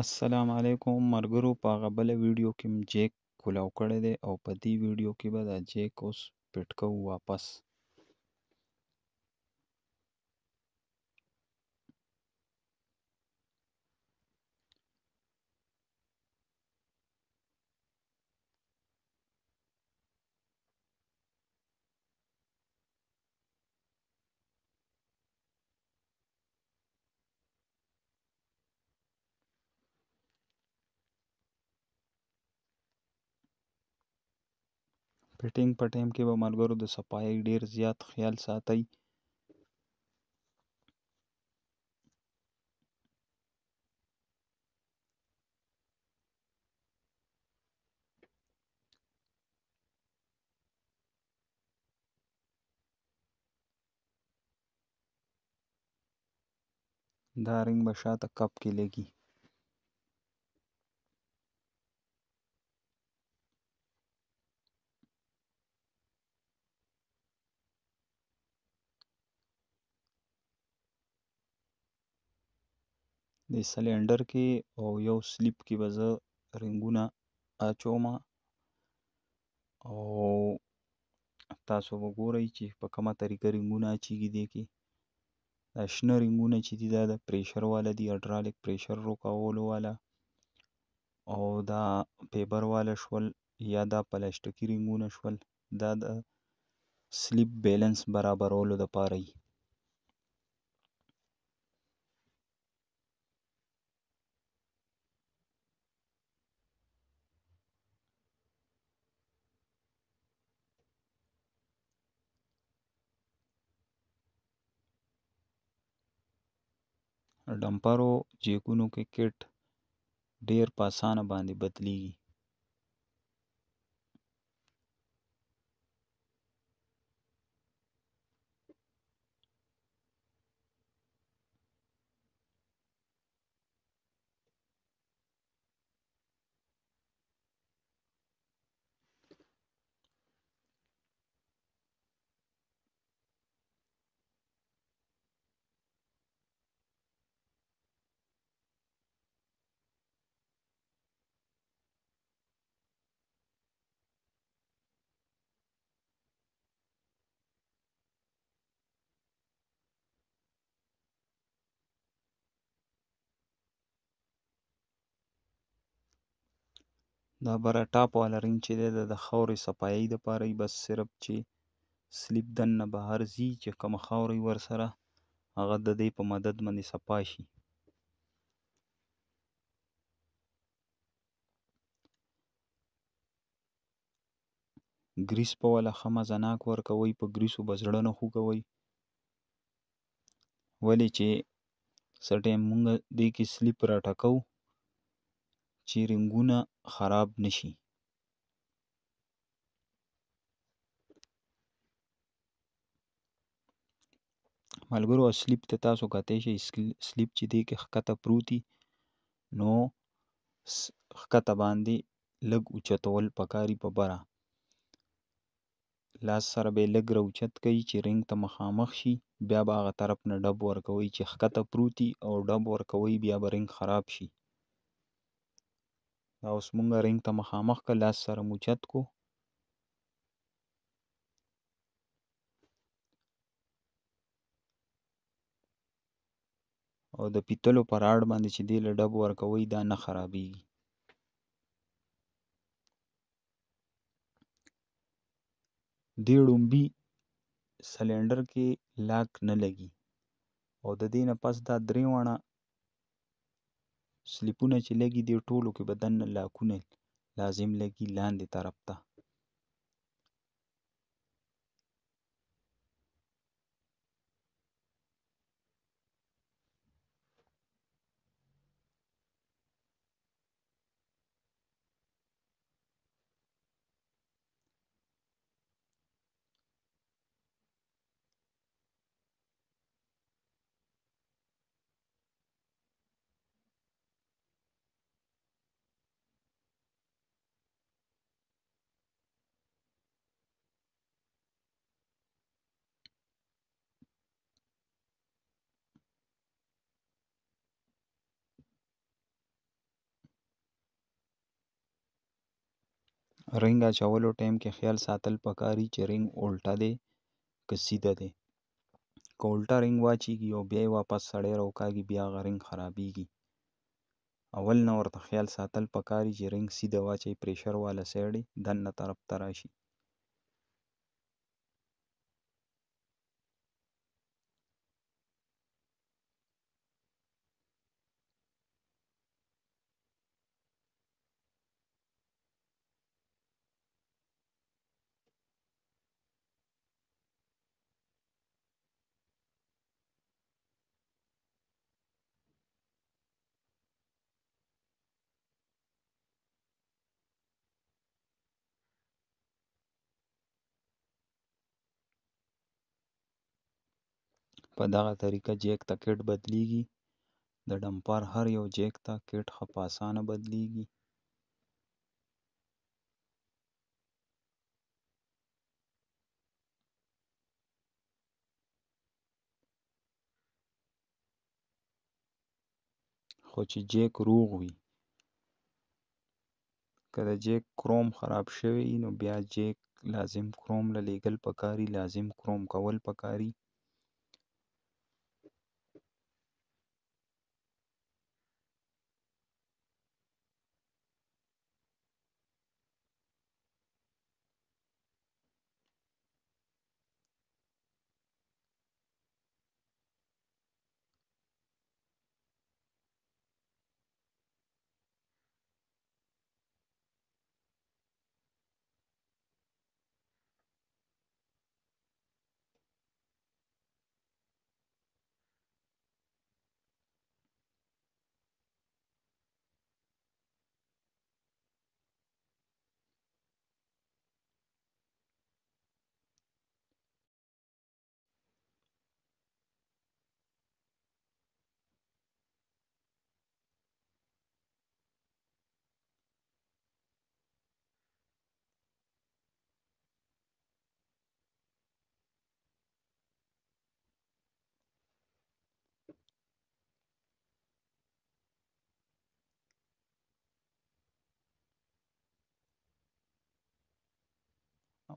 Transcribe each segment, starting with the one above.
السلام علیکم ملګرو په هغه بله ویډیو کې م جیک کولاو کړی دی او په دې ویډیو کې به دا جیک اوس پټ کوو واپس فیټینګ په ټایم کې به ملګرو د صفایۍ ډېر زیات خیال ساتئ. دا رنګ به شاته کپ کې لګي. سلینډر کې او یو سلیپ کې به زه رنګونه اچومه او تاسو به ګورئ چې په کومه طریقه رنګونه اچیږي دې کې دا شنه رنګونه چې دي دا د پریشر والا دي هډرالک پریشر روکولو والا او دا فیبر والا شول یا دا پلاستیکي رنګونه شول دا د سلیپ بیلنس برابرولو دپاره وي ډمپرو جیکونو کې کیټ ډېر په اسانه باندې بدلېږي. دا براټا پالرین چې دی د د خاورې صفایي دپاره یي بس صرف چې سلیپ دننه بهر ځي چې کومه خاوره وي ورسره هغه د دې په مدد باندې صفا شي ګریس په وله ښه مزناک ورکوئ په ګریسو به زړه نه خوږوئ ولې چې څه ټایم مونږ دې کې سلیپ راټکوو چې رنګونه خراب نشي ملګرو او سلیپ ته تاسو کتی شئ سلیپ چې دی کې ښکته پروتي نو ښکته باندې لږ اوچتول پکاري په بره لاس سره به یې لږ راوچت کوي چې رنګ ته مخامخ شي بیا به هغه طرف نه ډب ورکوئ چې ښکته پروت دي او ډب ورکوئ بیا به رنګ خراب شي دا اوس مونږه رنګ ته مخامخ که لاس سره موچت کو او د پیتلو پر اړ باندې چې دی له ډب ورکوئ دا نه خرابیږي دې ړومبي سلینډر کې لاک نه لګي او د دې نه پس دا درې واړه سلیپونه چې لږي دي ټولو کې بدن نه لاکونه لازم لګي لاندې طرف ته رنګ اچولو ټایم کې خیال ساتل پکار دي چې رنګ الټا دی که سیده دی که الټا رنګ واچېږي او بیا یې واپس سړی راوکاږي بیا هغه رنګ خرابیږي اول نه ورته خیال ساتل پکار دي چې رنګ سیده واچوي پرېشر واله سایډ یې دننه طرف ته راشي. په دغه طریقه جیک ته کیټ بدلېږي. د ډمپر هر یو جیک ته کیټ ښه په اسانه بدلېږي. خو چې جیک روغ وي، که د جیک کروم خراب شوی وي، نو بیا جیک لازم کروم له لېږل پکاري، لازم کروم کول پکاري.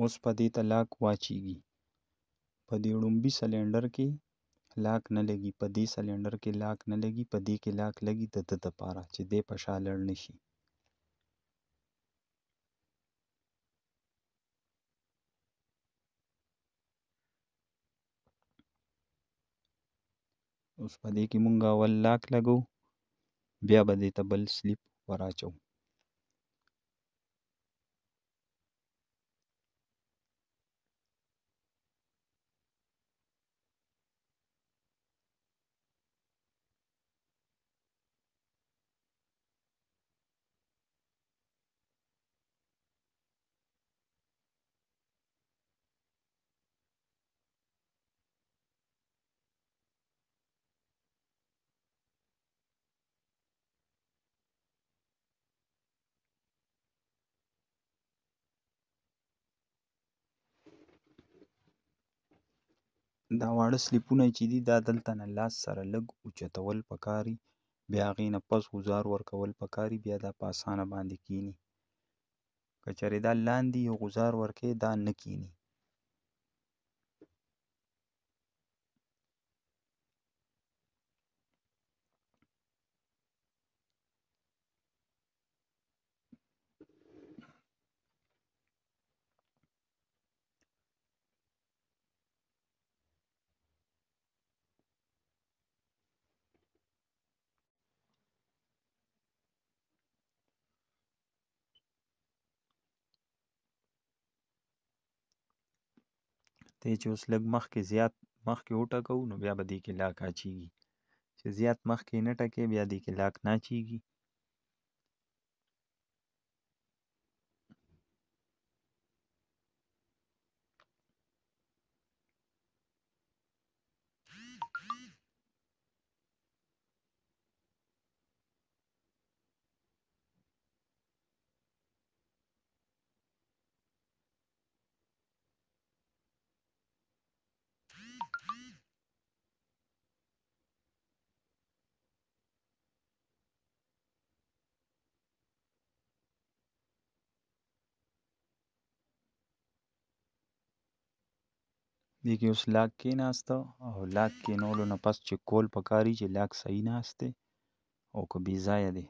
اوس په دې ته لاک واچېږي. په دې ړومبي سلنډر کې لاک نه لګي، په دې سلنډر کې لاک نه لګي، په دې کې لاک لګي د ده دپاره چې دی په شا لړ نه شي. اوس په دې کې مونږ اول لاک لګوو، بیا به دې ته بل سلیپ ور اچوو. دا واړه سلیپونه چې دي، دا دلته نه لاس سره لږ اوچتول پکار وي، بیا هغې نه پس ګوزار ورکول پکار وي، بیا دا په اسانه باندې کېني. که چېرې دا لاندې یو ګوزار ورکوې، دا نه کېني. دی چې اوس لږ مخکې زیات مخکې وټکوو نو بیا به دې کې لاک اچېږي چې زیات مخکې یې نه ټکوې بیا دې کې لاک نه اچېږي دی کې اوس لاک کېناسته او لاک کېنولو نه پس چک کول پکار دي چې لاک صحیح ناست دی او که بې ځایه دی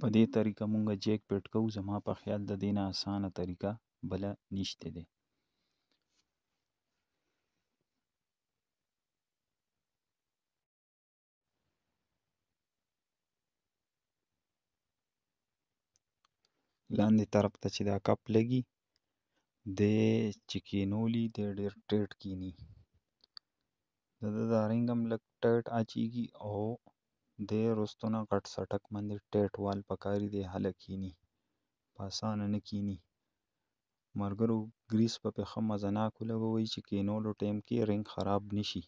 په دې طریقه مونږه جیک فټ کوو زما په خیال د دې نه اسانه طریقه بله نشته دی لاندې طرف ته چې دا کپ لګي د چې کینولي د ډېر ټیټ کینی د د دارنګ هم لږ ټیټ اچیږي او دی روستونه غټ څټک باندې ټېټ وال پکاري دی هلک کښېني، په اسانه نه کښېني. ملګرو ګریس به پې ښه مزه ناک ولګوئ چې کښېنولو ټیم کې رنګ خراب نه شي.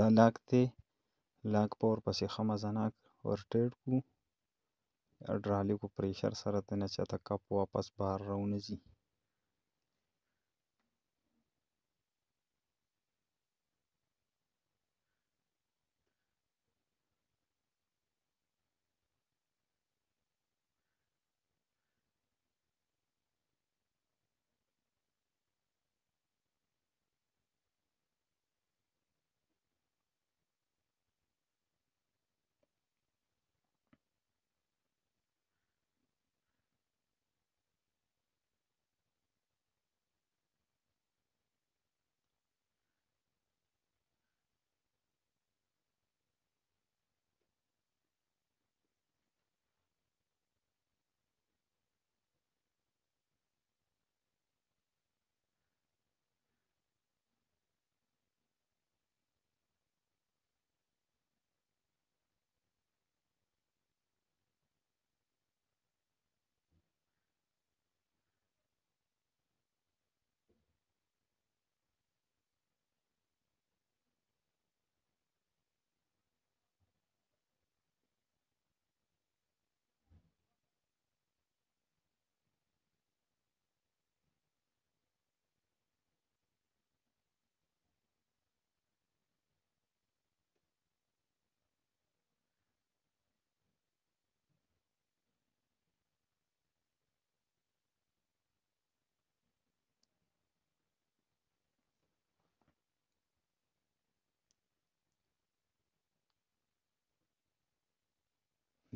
دا لاک دی لاک په ورپسې ښه مزناک ور ټیټ کړو هډرالک پرېشر سره دننه چاته کپ واپس بهر راونه ځي.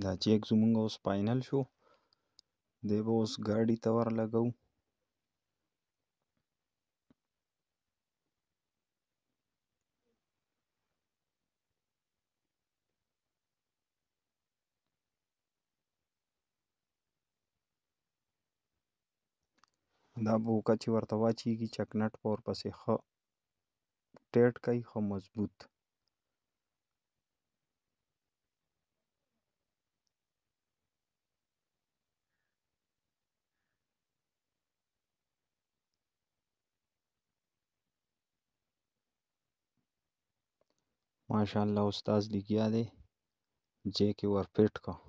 دا جېک زموږ اوس فاینل شو دی به اوس ګاډي ته ورلګوو دا بوکه چې ورته واچېږي چکنټ به ورپسې ښه ټیټ کوي ښه مضبوط माशाल्लाह उस्ताद लिखिया दे जे के ऊपर फिट का।